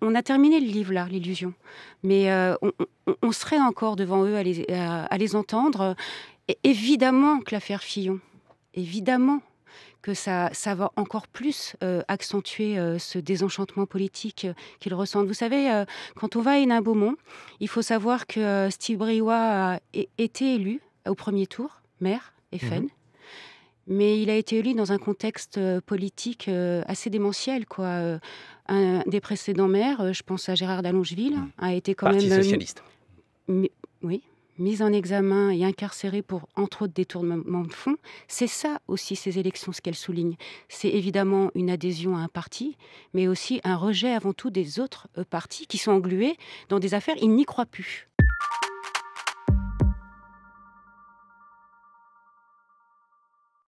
on a terminé le livre là, l'illusion, mais euh, on, serait encore devant eux à les, entendre. Et évidemment que l'affaire Fillon, évidemment que ça, va encore plus euh, accentuer euh, ce désenchantement politique qu'ils ressentent. Vous savez, quand on va à Hénin Beaumont, il faut savoir que Steve Briois a été élu au premier tour, maire et FN. Mhm mais il a été élu dans un contexte euh, politique euh, assez démentiel, quoi. Euh, un des précédents maires, je pense à Gérard d'Allongeville, mmh. a été quand Parti même socialiste. oui, mis en examen et incarcéré pour, entre autres, détournement de fonds. C'est ça aussi ces élections, ce qu'elles soulignent. C'est évidemment une adhésion à un parti, mais aussi un rejet avant tout des autres partis qui sont englués dans des affaires, ils n'y croient plus.